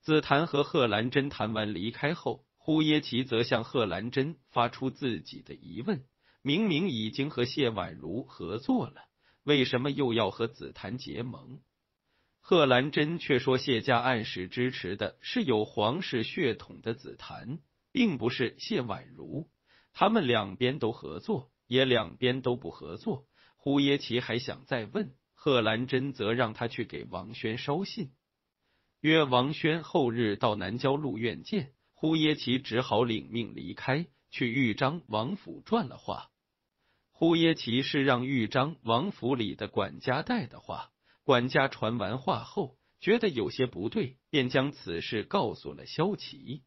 紫檀和贺兰珍谈完离开后，呼耶奇则向贺兰珍发出自己的疑问：明明已经和谢婉如合作了，为什么又要和紫檀结盟？贺兰珍却说，谢家暗示支持的是有皇室血统的紫檀，并不是谢婉如。他们两边都合作，也两边都不合作。呼耶奇还想再问，贺兰贞则让他去给王轩捎信，约王轩后日到南郊鹿苑见。呼耶奇只好领命离开，去豫章王府转了话。呼耶奇是让豫章王府里的管家带的话，管家传完话后，觉得有些不对，便将此事告诉了萧琪。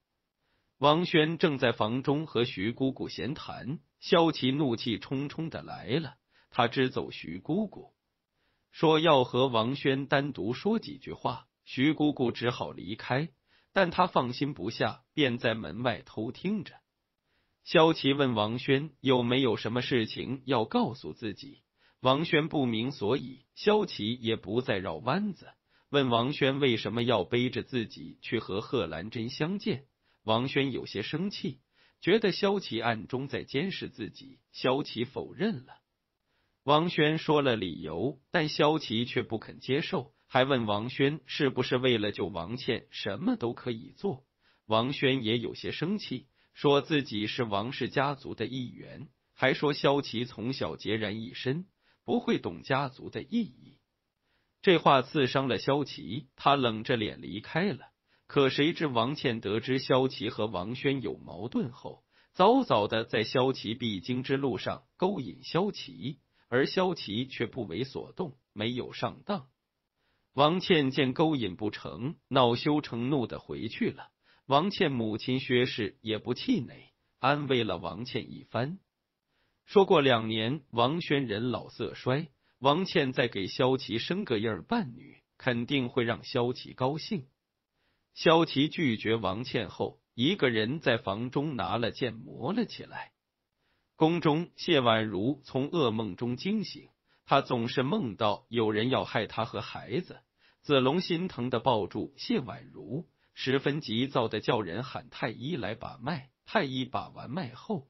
王轩正在房中和徐姑姑闲谈，萧琪怒气冲冲的来了。他支走徐姑姑，说要和王轩单独说几句话。徐姑姑只好离开，但他放心不下，便在门外偷听着。萧琪问王轩有没有什么事情要告诉自己，王轩不明所以。萧琪也不再绕弯子，问王轩为什么要背着自己去和贺兰珍相见。王轩有些生气，觉得萧琪暗中在监视自己。萧琪否认了。王轩说了理由，但萧琪却不肯接受，还问王轩是不是为了救王倩，什么都可以做。王轩也有些生气，说自己是王氏家族的一员，还说萧琪从小孑然一身，不会懂家族的意义。这话刺伤了萧琪，他冷着脸离开了。可谁知王倩得知萧琪和王轩有矛盾后，早早的在萧琪必经之路上勾引萧琪。而萧綦却不为所动，没有上当。王倩见勾引不成，恼羞成怒的回去了。王倩母亲薛氏也不气馁，安慰了王倩一番，说过两年王轩人老色衰，王倩再给萧綦生个儿半女，肯定会让萧綦高兴。萧綦拒绝王倩后，一个人在房中拿了剑磨了起来。宫中，谢宛如从噩梦中惊醒，她总是梦到有人要害她和孩子。子龙心疼的抱住谢宛如，十分急躁的叫人喊太医来把脉。太医把完脉后，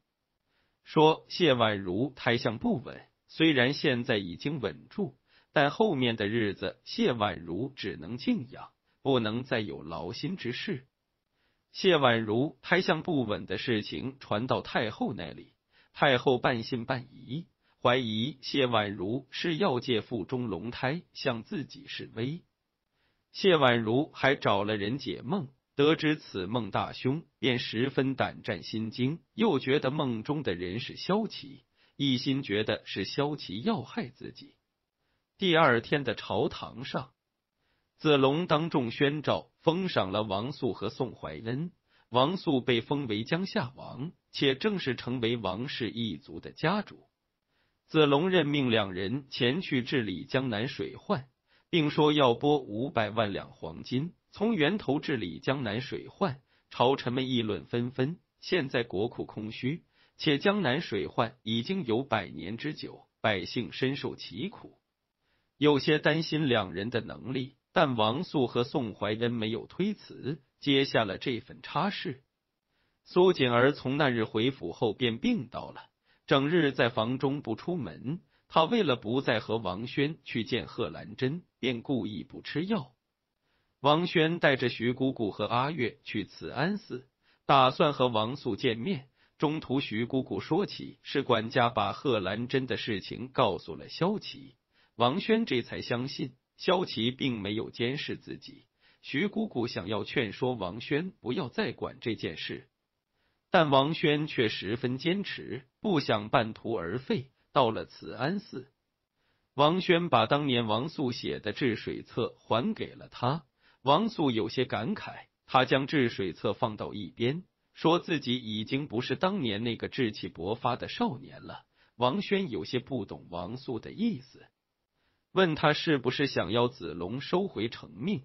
说谢宛如胎象不稳，虽然现在已经稳住，但后面的日子谢宛如只能静养，不能再有劳心之事。谢宛如胎象不稳的事情传到太后那里。太后半信半疑，怀疑谢婉如是要借腹中龙胎向自己示威。谢婉如还找了人解梦，得知此梦大凶，便十分胆战心惊，又觉得梦中的人是萧綦，一心觉得是萧綦要害自己。第二天的朝堂上，子龙当众宣诏，封赏了王素和宋怀恩。王素被封为江夏王，且正式成为王氏一族的家主。子龙任命两人前去治理江南水患，并说要拨五百万两黄金从源头治理江南水患。朝臣们议论纷纷：现在国库空虚，且江南水患已经有百年之久，百姓深受其苦，有些担心两人的能力。但王素和宋怀恩没有推辞，接下了这份差事。苏锦儿从那日回府后便病倒了，整日在房中不出门。他为了不再和王轩去见贺兰珍，便故意不吃药。王轩带着徐姑姑和阿月去慈安寺，打算和王素见面。中途，徐姑姑说起是管家把贺兰珍的事情告诉了萧琪，王轩这才相信。萧綦并没有监视自己。徐姑姑想要劝说王轩不要再管这件事，但王轩却十分坚持，不想半途而废。到了慈安寺，王轩把当年王素写的治水册还给了他。王素有些感慨，他将治水册放到一边，说自己已经不是当年那个志气勃发的少年了。王轩有些不懂王素的意思。问他是不是想要子龙收回成命？